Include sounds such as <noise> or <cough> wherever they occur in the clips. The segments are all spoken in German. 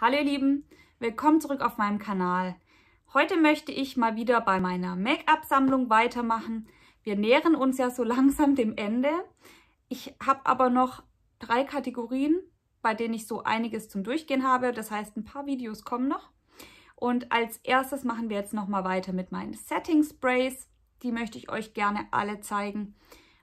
Hallo ihr Lieben, willkommen zurück auf meinem Kanal. Heute möchte ich mal wieder bei meiner Make-up-Sammlung weitermachen. Wir nähern uns ja so <laughs> langsam dem Ende. Ich habe aber noch drei Kategorien, bei denen ich so einiges zum Durchgehen habe. Das heißt, ein paar Videos kommen noch. Und als erstes machen wir jetzt nochmal weiter mit meinen Setting-Sprays. Die möchte ich euch gerne alle zeigen.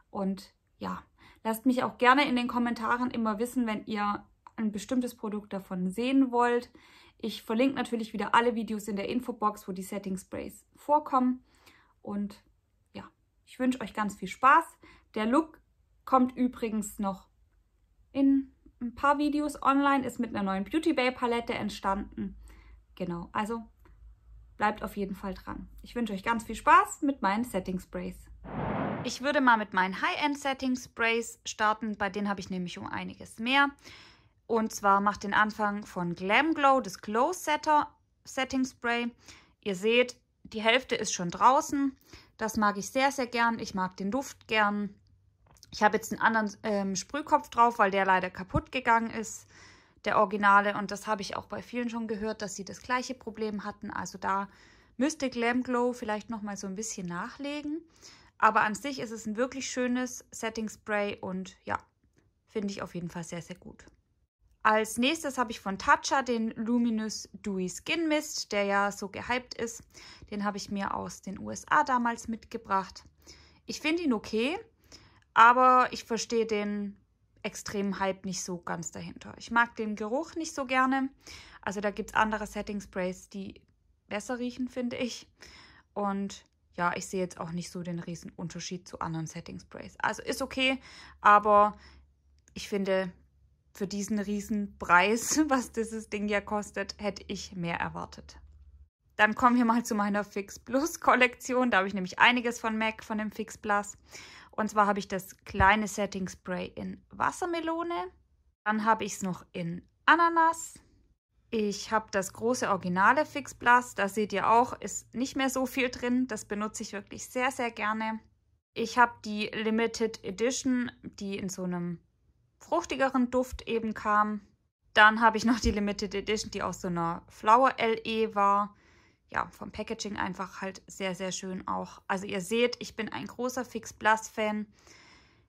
Und ja, lasst mich auch gerne in den Kommentaren immer wissen, wenn ihr ein bestimmtes Produkt davon sehen wollt. Ich verlinke natürlich wieder alle Videos in der Infobox, wo die Setting Sprays vorkommen. Und ja, ich wünsche euch ganz viel Spaß. Der Look kommt übrigens noch in ein paar Videos online, ist mit einer neuen Beauty Bay Palette entstanden. Genau, also bleibt auf jeden Fall dran. Ich wünsche euch ganz viel Spaß mit meinen Setting Sprays. Ich würde mal mit meinen High-End Setting Sprays starten, bei denen habe ich nämlich um einiges mehr. Und zwar macht den Anfang von Glam Glow, das Glow Setter Setting Spray. Ihr seht, die Hälfte ist schon draußen. Das mag ich sehr, sehr gern. Ich mag den Duft gern. Ich habe jetzt einen anderen ähm, Sprühkopf drauf, weil der leider kaputt gegangen ist, der Originale. Und das habe ich auch bei vielen schon gehört, dass sie das gleiche Problem hatten. Also da müsste Glam Glow vielleicht nochmal so ein bisschen nachlegen. Aber an sich ist es ein wirklich schönes Setting Spray und ja, finde ich auf jeden Fall sehr, sehr gut. Als nächstes habe ich von Tatcha den Luminous Dewy Skin Mist, der ja so gehypt ist. Den habe ich mir aus den USA damals mitgebracht. Ich finde ihn okay, aber ich verstehe den extremen Hype nicht so ganz dahinter. Ich mag den Geruch nicht so gerne. Also da gibt es andere Setting Sprays, die besser riechen, finde ich. Und ja, ich sehe jetzt auch nicht so den riesen Unterschied zu anderen Setting Sprays. Also ist okay, aber ich finde, für diesen Riesenpreis, <laughs> was dieses Ding ja kostet, hätte ich mehr erwartet. Dann kommen wir mal zu meiner Fix Plus Kollektion. Da habe ich nämlich einiges von MAC, von dem Fix Plus. Und zwar habe ich das kleine Setting Spray in Wassermelone. Dann habe ich es noch in Ananas. Ich habe das große originale Fix Plus. Da seht ihr auch, ist nicht mehr so viel drin. Das benutze ich wirklich sehr, sehr gerne. Ich habe die Limited Edition, die in so einem fruchtigeren Duft eben kam. Dann habe ich noch die Limited Edition, die aus so einer Flower LE war. Ja, vom Packaging einfach halt sehr, sehr schön auch. Also ihr seht, ich bin ein großer Fix Blast Fan.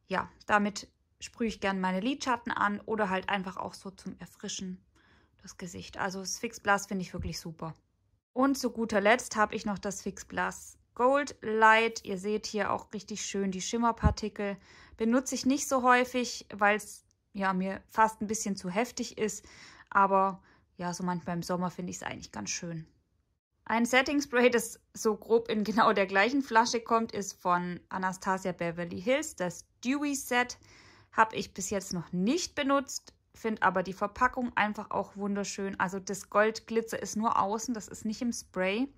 Ja, damit sprühe ich gerne meine Lidschatten an oder halt einfach auch so zum Erfrischen das Gesicht. Also das Fix Blast finde ich wirklich super. Und zu guter Letzt habe ich noch das Fix Blast Gold Light. Ihr seht hier auch richtig schön die Schimmerpartikel. Benutze ich nicht so häufig, weil es ja, mir fast ein bisschen zu heftig ist. Aber ja, so manchmal im Sommer finde ich es eigentlich ganz schön. Ein Setting Spray, das so grob in genau der gleichen Flasche kommt, ist von Anastasia Beverly Hills, das Dewy Set. Habe ich bis jetzt noch nicht benutzt, finde aber die Verpackung einfach auch wunderschön. Also das Goldglitzer ist nur außen, das ist nicht im Spray.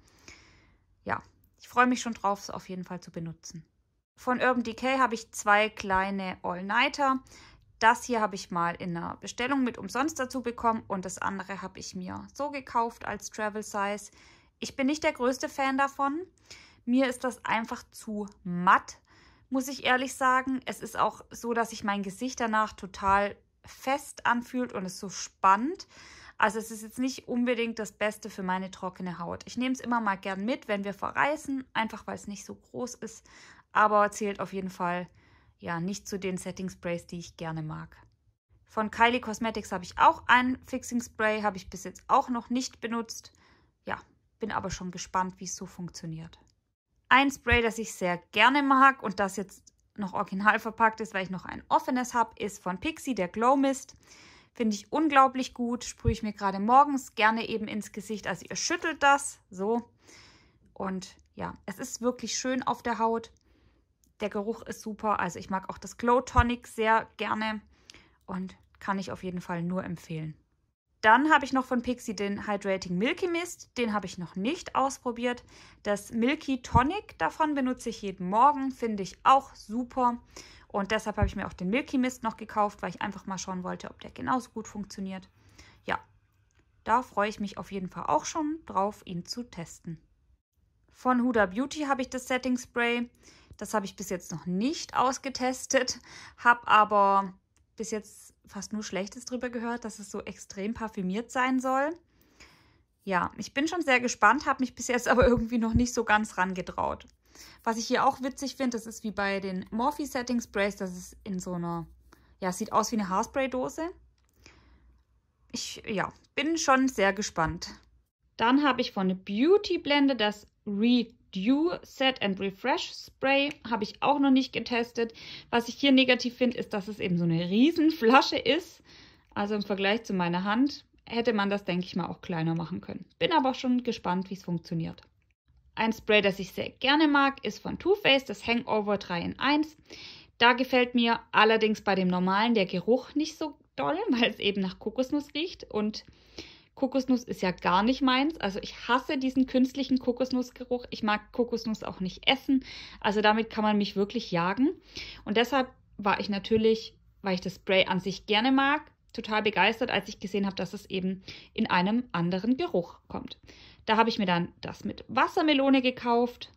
Ja, ich freue mich schon drauf, es auf jeden Fall zu benutzen. Von Urban Decay habe ich zwei kleine All-Nighter. Das hier habe ich mal in einer Bestellung mit umsonst dazu bekommen und das andere habe ich mir so gekauft als Travel Size. Ich bin nicht der größte Fan davon. Mir ist das einfach zu matt, muss ich ehrlich sagen. Es ist auch so, dass sich mein Gesicht danach total fest anfühlt und es so spannt. Also es ist jetzt nicht unbedingt das Beste für meine trockene Haut. Ich nehme es immer mal gern mit, wenn wir verreisen, einfach weil es nicht so groß ist, aber zählt auf jeden Fall ja nicht zu den Setting Sprays, die ich gerne mag. Von Kylie Cosmetics habe ich auch ein Fixing Spray, habe ich bis jetzt auch noch nicht benutzt. Ja, bin aber schon gespannt, wie es so funktioniert. Ein Spray, das ich sehr gerne mag und das jetzt noch original verpackt ist, weil ich noch ein offenes habe, ist von Pixi, der Glow Mist. Finde ich unglaublich gut. Sprühe ich mir gerade morgens gerne eben ins Gesicht. Also ihr schüttelt das so. Und ja, es ist wirklich schön auf der Haut. Der Geruch ist super. Also ich mag auch das Glow Tonic sehr gerne und kann ich auf jeden Fall nur empfehlen. Dann habe ich noch von Pixi den Hydrating Milky Mist. Den habe ich noch nicht ausprobiert. Das Milky Tonic, davon benutze ich jeden Morgen, finde ich auch super. Und deshalb habe ich mir auch den Milky Mist noch gekauft, weil ich einfach mal schauen wollte, ob der genauso gut funktioniert. Ja, da freue ich mich auf jeden Fall auch schon drauf, ihn zu testen. Von Huda Beauty habe ich das Setting Spray. Das habe ich bis jetzt noch nicht ausgetestet, <laughs> habe aber bis jetzt fast nur Schlechtes drüber gehört, dass es so extrem parfümiert sein soll. Ja, ich bin schon sehr gespannt, habe mich bis jetzt <laughs> aber irgendwie noch nicht so ganz rangetraut. Was ich hier auch witzig finde, das ist wie bei den Morphe Setting Sprays, das ist in so einer, ja, sieht aus wie eine Haarspray-Dose. Ich, ja, bin schon sehr gespannt. Dann habe ich von Beauty Blende das Re Dew Set and Refresh Spray habe ich auch noch nicht getestet. Was ich hier negativ finde, ist, dass es eben so eine riesen Flasche ist. Also im Vergleich zu meiner Hand hätte man das, denke ich mal, auch kleiner machen können. Bin aber schon gespannt, wie es funktioniert. Ein Spray, das ich sehr gerne mag, ist von Too Faced, das Hangover 3 in 1. Da gefällt mir allerdings bei dem normalen der Geruch nicht so doll, <laughs> weil es eben nach Kokosnuss riecht und Kokosnuss ist ja gar nicht meins. Also ich hasse diesen künstlichen Kokosnussgeruch. Ich mag Kokosnuss auch nicht essen. Also damit kann man mich wirklich jagen. Und deshalb war ich natürlich, weil ich das Spray an sich gerne mag, total begeistert, als ich gesehen habe, dass es eben in einem anderen Geruch kommt. Da habe ich mir dann das mit Wassermelone gekauft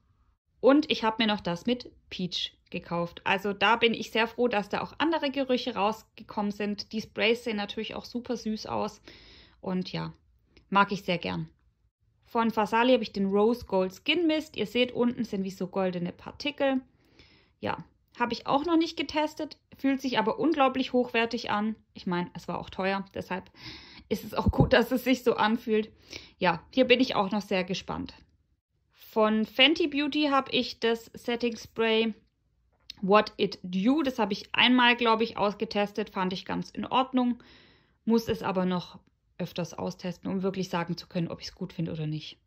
und ich habe mir noch das mit Peach gekauft. Also da bin ich sehr froh, dass da auch andere Gerüche rausgekommen sind. Die Sprays sehen natürlich auch super süß aus. Und ja, mag ich sehr gern. Von Fasali habe ich den Rose Gold Skin Mist. Ihr seht, unten sind wie so goldene Partikel. Ja, habe ich auch noch nicht getestet, fühlt sich aber unglaublich hochwertig an. Ich meine, es war auch teuer, deshalb ist es auch gut, dass es sich so anfühlt. Ja, hier bin ich auch noch sehr gespannt. Von Fenty Beauty habe ich das Setting Spray What It Do. Das habe ich einmal, glaube ich, ausgetestet, fand ich ganz in Ordnung. Muss es aber noch öfters austesten, um wirklich sagen zu können, ob ich es gut finde oder nicht.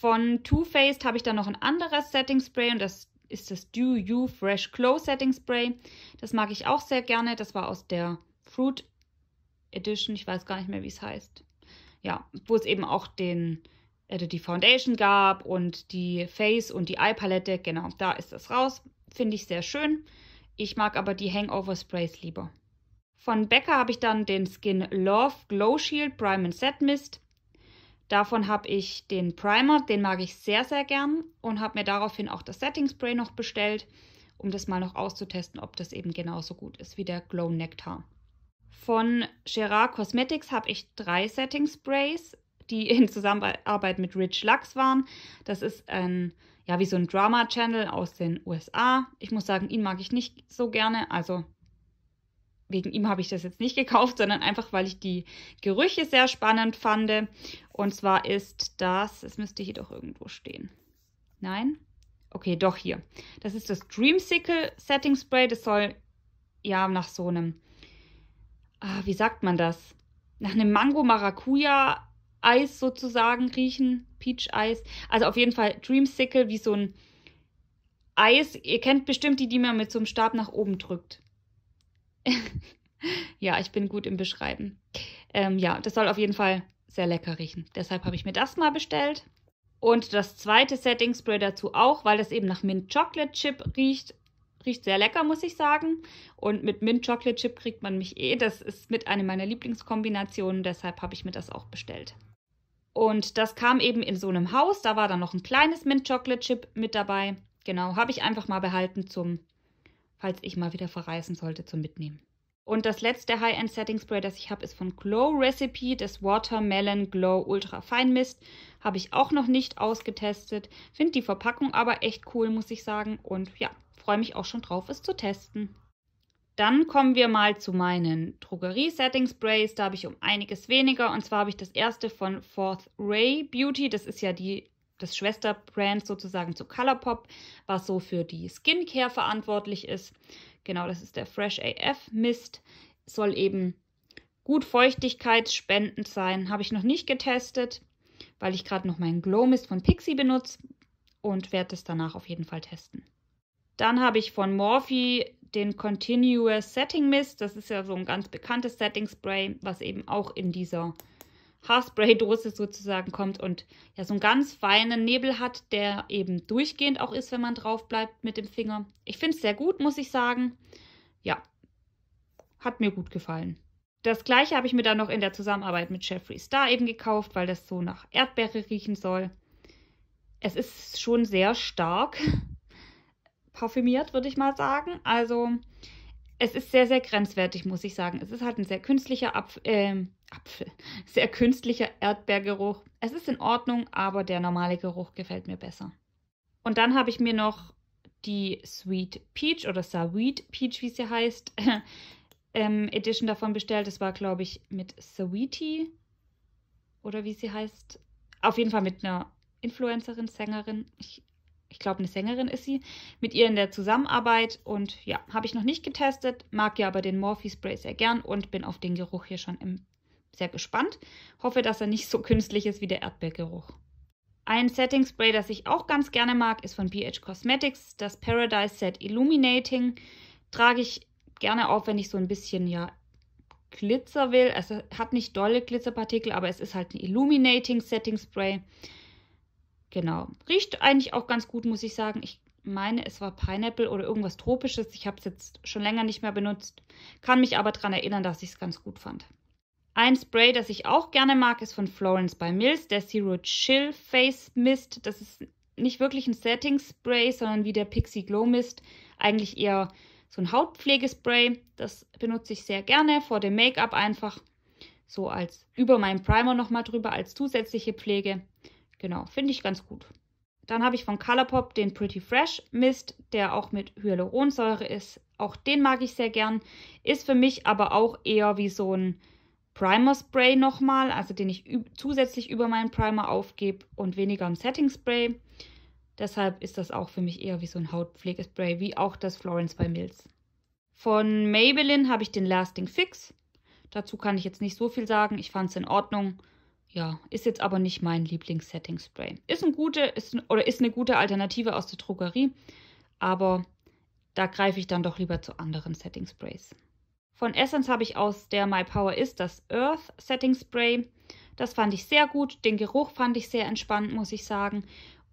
Von Too Faced habe ich dann noch ein anderes Setting Spray und das ist das Do You Fresh Glow Setting Spray. Das mag ich auch sehr gerne. Das war aus der Fruit Edition. Ich weiß gar nicht mehr, wie es heißt. Ja, wo es eben auch den, äh, die Foundation gab und die Face und die Eye Palette. Genau, da ist das raus. Finde ich sehr schön. Ich mag aber die Hangover Sprays lieber. Von Becker habe ich dann den Skin Love Glow Shield Prime and Set Mist. Davon habe ich den Primer, den mag ich sehr, sehr gern und habe mir daraufhin auch das Setting Spray noch bestellt, um das mal noch auszutesten, ob das eben genauso gut ist wie der Glow Nectar. Von Gerard Cosmetics habe ich drei Setting Sprays, die in Zusammenarbeit mit Rich Lux waren. Das ist ein, ja, wie so ein Drama-Channel aus den USA. Ich muss sagen, ihn mag ich nicht so gerne, also wegen ihm habe ich das jetzt nicht gekauft, sondern einfach, weil ich die Gerüche sehr spannend fand. Und zwar ist das, es müsste hier doch irgendwo stehen. Nein? Okay, doch hier. Das ist das Dreamsicle Setting Spray. Das soll ja nach so einem, ah, wie sagt man das? Nach einem Mango-Maracuja-Eis sozusagen riechen. Peach-Eis. Also auf jeden Fall Dreamsicle wie so ein Eis. Ihr kennt bestimmt die, die man mit so einem Stab nach oben drückt. <laughs> ja, ich bin gut im Beschreiben. Ähm, ja, das soll auf jeden Fall sehr lecker riechen. Deshalb habe ich mir das mal bestellt. Und das zweite Setting Spray dazu auch, weil das eben nach Mint Chocolate Chip riecht. Riecht sehr lecker, muss ich sagen. Und mit Mint Chocolate Chip kriegt man mich eh. Das ist mit einer meiner Lieblingskombinationen. Deshalb habe ich mir das auch bestellt. Und das kam eben in so einem Haus. Da war dann noch ein kleines Mint Chocolate Chip mit dabei. Genau, habe ich einfach mal behalten zum falls ich mal wieder verreisen sollte, zum Mitnehmen. Und das letzte High-End Setting Spray, das ich habe, ist von Glow Recipe, das Watermelon Glow Ultra Mist. Habe ich auch noch nicht ausgetestet. Finde die Verpackung aber echt cool, muss ich sagen. Und ja, freue mich auch schon drauf, es zu testen. Dann kommen wir mal zu meinen Drogerie-Setting-Sprays. Da habe ich um einiges weniger. Und zwar habe ich das erste von Fourth Ray Beauty. Das ist ja die das Schwesterbrand sozusagen zu Colourpop, was so für die Skincare verantwortlich ist. Genau, das ist der Fresh AF Mist. Soll eben gut feuchtigkeitsspendend sein. Habe ich noch nicht getestet, weil ich gerade noch meinen Glow Mist von Pixi benutze und werde es danach auf jeden Fall testen. Dann habe ich von Morphe den Continuous Setting Mist. Das ist ja so ein ganz bekanntes Setting Spray, was eben auch in dieser Haarspray-Dose sozusagen kommt und ja so einen ganz feinen Nebel hat, der eben durchgehend auch ist, wenn man drauf bleibt mit dem Finger. Ich finde es sehr gut, muss ich sagen. Ja, hat mir gut gefallen. Das gleiche habe ich mir dann noch in der Zusammenarbeit mit Jeffree Star eben gekauft, weil das so nach Erdbeere riechen soll. Es ist schon sehr stark <laughs> parfümiert, würde ich mal sagen. Also es ist sehr, sehr grenzwertig, muss ich sagen. Es ist halt ein sehr künstlicher Apf äh, Apfel, <laughs> sehr künstlicher Erdbeergeruch. Es ist in Ordnung, aber der normale Geruch gefällt mir besser. Und dann habe ich mir noch die Sweet Peach oder Sweet Peach, wie sie heißt, <laughs> ähm, Edition davon bestellt. Das war, glaube ich, mit Sweetie oder wie sie heißt. Auf jeden Fall mit einer Influencerin, Sängerin. Ich ich glaube, eine Sängerin ist sie, mit ihr in der Zusammenarbeit. Und ja, habe ich noch nicht getestet, mag ja aber den Morphe Spray sehr gern und bin auf den Geruch hier schon im, sehr gespannt. Hoffe, dass er nicht so künstlich ist wie der Erdbeergeruch. Ein Setting Spray, das ich auch ganz gerne mag, ist von BH Cosmetics, das Paradise Set Illuminating. Trage ich gerne auf, wenn ich so ein bisschen ja Glitzer will. Es hat nicht dolle Glitzerpartikel, aber es ist halt ein Illuminating Setting Spray. Genau. Riecht eigentlich auch ganz gut, muss ich sagen. Ich meine, es war Pineapple oder irgendwas Tropisches. Ich habe es jetzt schon länger nicht mehr benutzt. Kann mich aber daran erinnern, dass ich es ganz gut fand. Ein Spray, das ich auch gerne mag, ist von Florence by Mills, der Zero Chill Face Mist. Das ist nicht wirklich ein Setting Spray, sondern wie der Pixie Glow Mist. Eigentlich eher so ein Hautpflegespray. Das benutze ich sehr gerne vor dem Make-up einfach. So als über meinen Primer nochmal drüber, als zusätzliche Pflege. Genau, finde ich ganz gut. Dann habe ich von Colourpop den Pretty Fresh Mist, der auch mit Hyaluronsäure ist. Auch den mag ich sehr gern. Ist für mich aber auch eher wie so ein Primer Spray nochmal, also den ich zusätzlich über meinen Primer aufgebe und weniger ein Setting Spray. Deshalb ist das auch für mich eher wie so ein Hautpflegespray, wie auch das Florence by Mills. Von Maybelline habe ich den Lasting Fix. Dazu kann ich jetzt nicht so viel sagen. Ich fand es in Ordnung ja, ist jetzt aber nicht mein Lieblings-Setting-Spray. Ist, ein gute, ist, oder ist eine gute Alternative aus der Drogerie, aber da greife ich dann doch lieber zu anderen Setting-Sprays. Von Essence habe ich aus der My Power ist das Earth Setting Spray. Das fand ich sehr gut. Den Geruch fand ich sehr entspannt, muss ich sagen.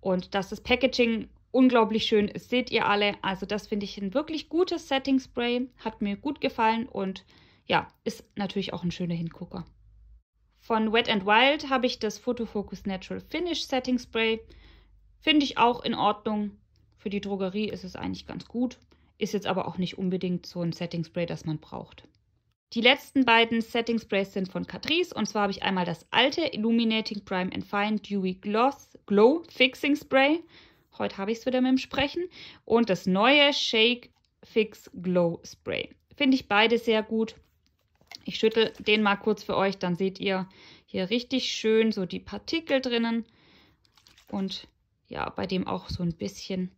Und dass das Packaging unglaublich schön ist, seht ihr alle. Also das finde ich ein wirklich gutes Setting Spray. Hat mir gut gefallen und ja, ist natürlich auch ein schöner Hingucker. Von Wet and Wild habe ich das Photo Focus Natural Finish Setting Spray. Finde ich auch in Ordnung. Für die Drogerie ist es eigentlich ganz gut. Ist jetzt aber auch nicht unbedingt so ein Setting Spray, das man braucht. Die letzten beiden Setting Sprays sind von Catrice und zwar habe ich einmal das alte Illuminating Prime and Fine Dewy Gloss Glow Fixing Spray. Heute habe ich es wieder mit dem Sprechen. Und das neue Shake Fix Glow Spray. Finde ich beide sehr gut. Ich schüttel den mal kurz für euch, dann seht ihr hier richtig schön so die Partikel drinnen. Und ja, bei dem auch so ein bisschen,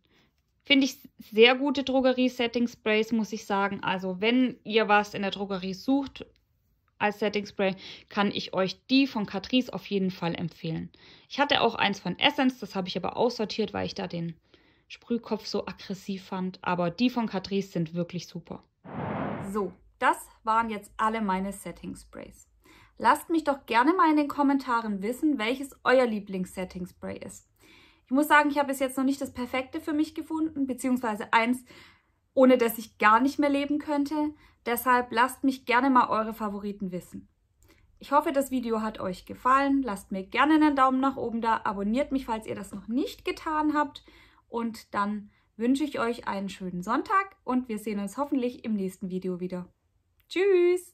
finde ich, sehr gute Drogerie-Setting-Sprays, muss ich sagen. Also wenn ihr was in der Drogerie sucht als Setting-Spray, kann ich euch die von Catrice auf jeden Fall empfehlen. Ich hatte auch eins von Essence, das habe ich aber aussortiert, weil ich da den Sprühkopf so aggressiv fand. Aber die von Catrice sind wirklich super. So, das waren jetzt alle meine Setting Sprays. Lasst mich doch gerne mal in den Kommentaren wissen, welches euer Lieblings-Setting Spray ist. Ich muss sagen, ich habe bis jetzt noch nicht das Perfekte für mich gefunden, beziehungsweise eins, ohne das ich gar nicht mehr leben könnte. Deshalb lasst mich gerne mal eure Favoriten wissen. Ich hoffe, das Video hat euch gefallen. Lasst mir gerne einen Daumen nach oben da, abonniert mich, falls ihr das noch nicht getan habt. Und dann wünsche ich euch einen schönen Sonntag und wir sehen uns hoffentlich im nächsten Video wieder. Tschüss!